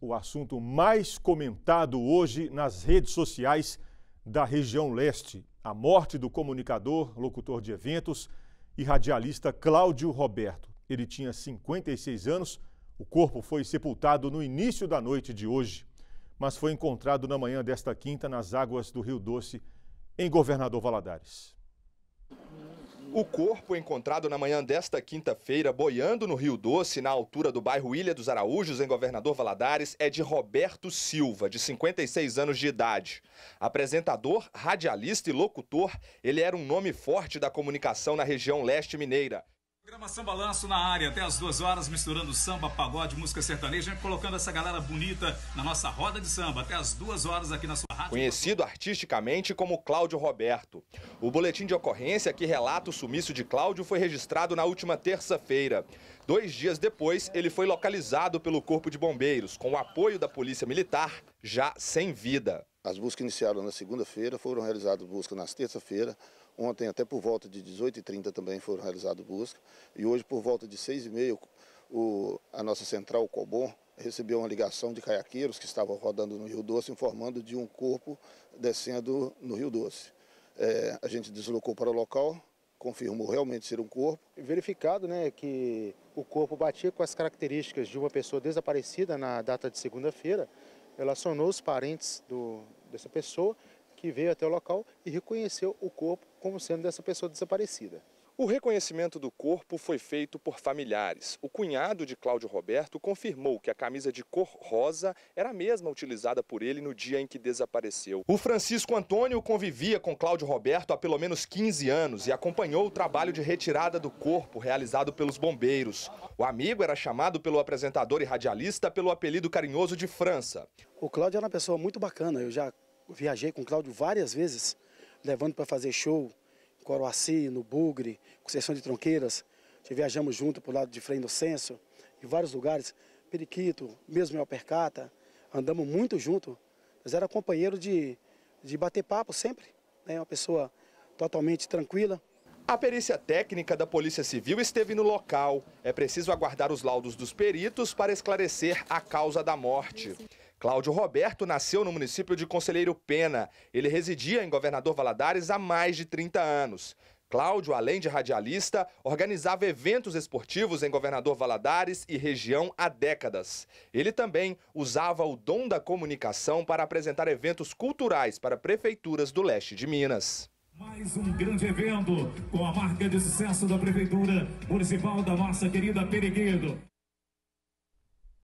o assunto mais comentado hoje nas redes sociais da região leste: a morte do comunicador, locutor de eventos e radialista Cláudio Roberto. Ele tinha 56 anos. O corpo foi sepultado no início da noite de hoje, mas foi encontrado na manhã desta quinta nas águas do Rio Doce, em Governador Valadares. O corpo encontrado na manhã desta quinta-feira, boiando no Rio Doce, na altura do bairro Ilha dos Araújos, em Governador Valadares, é de Roberto Silva, de 56 anos de idade. Apresentador, radialista e locutor, ele era um nome forte da comunicação na região leste mineira. Programação balanço na área, até as duas horas, misturando samba, pagode, música sertaneja, colocando essa galera bonita na nossa roda de samba, até as duas horas aqui na sua rádio. Conhecido artisticamente como Cláudio Roberto. O boletim de ocorrência que relata o sumiço de Cláudio foi registrado na última terça-feira. Dois dias depois, ele foi localizado pelo Corpo de Bombeiros, com o apoio da Polícia Militar, já sem vida. As buscas iniciaram na segunda-feira, foram realizadas buscas na terça-feira, ontem até por volta de 18h30 também foram realizadas buscas, e hoje por volta de 6h30 a nossa central Cobon recebeu uma ligação de caiaqueiros que estavam rodando no Rio Doce, informando de um corpo descendo no Rio Doce. É, a gente deslocou para o local, confirmou realmente ser um corpo. Verificado né, que o corpo batia com as características de uma pessoa desaparecida na data de segunda-feira, relacionou os parentes do, dessa pessoa que veio até o local e reconheceu o corpo como sendo dessa pessoa desaparecida. O reconhecimento do corpo foi feito por familiares. O cunhado de Cláudio Roberto confirmou que a camisa de cor rosa era a mesma utilizada por ele no dia em que desapareceu. O Francisco Antônio convivia com Cláudio Roberto há pelo menos 15 anos e acompanhou o trabalho de retirada do corpo realizado pelos bombeiros. O amigo era chamado pelo apresentador e radialista pelo apelido carinhoso de França. O Cláudio era uma pessoa muito bacana. Eu já viajei com o Cláudio várias vezes, levando para fazer show Coroaci, no Bugre, Conceição de Tronqueiras. viajamos junto para o lado de Frei Inocêncio, em vários lugares, Periquito, mesmo em Alpercata. Andamos muito junto. Mas era companheiro de, de bater papo sempre, né? uma pessoa totalmente tranquila. A perícia técnica da Polícia Civil esteve no local. É preciso aguardar os laudos dos peritos para esclarecer a causa da morte. Cláudio Roberto nasceu no município de Conselheiro Pena. Ele residia em Governador Valadares há mais de 30 anos. Cláudio, além de radialista, organizava eventos esportivos em Governador Valadares e região há décadas. Ele também usava o dom da comunicação para apresentar eventos culturais para prefeituras do leste de Minas. Mais um grande evento com a marca de sucesso da Prefeitura Municipal da nossa querida Pereguedo.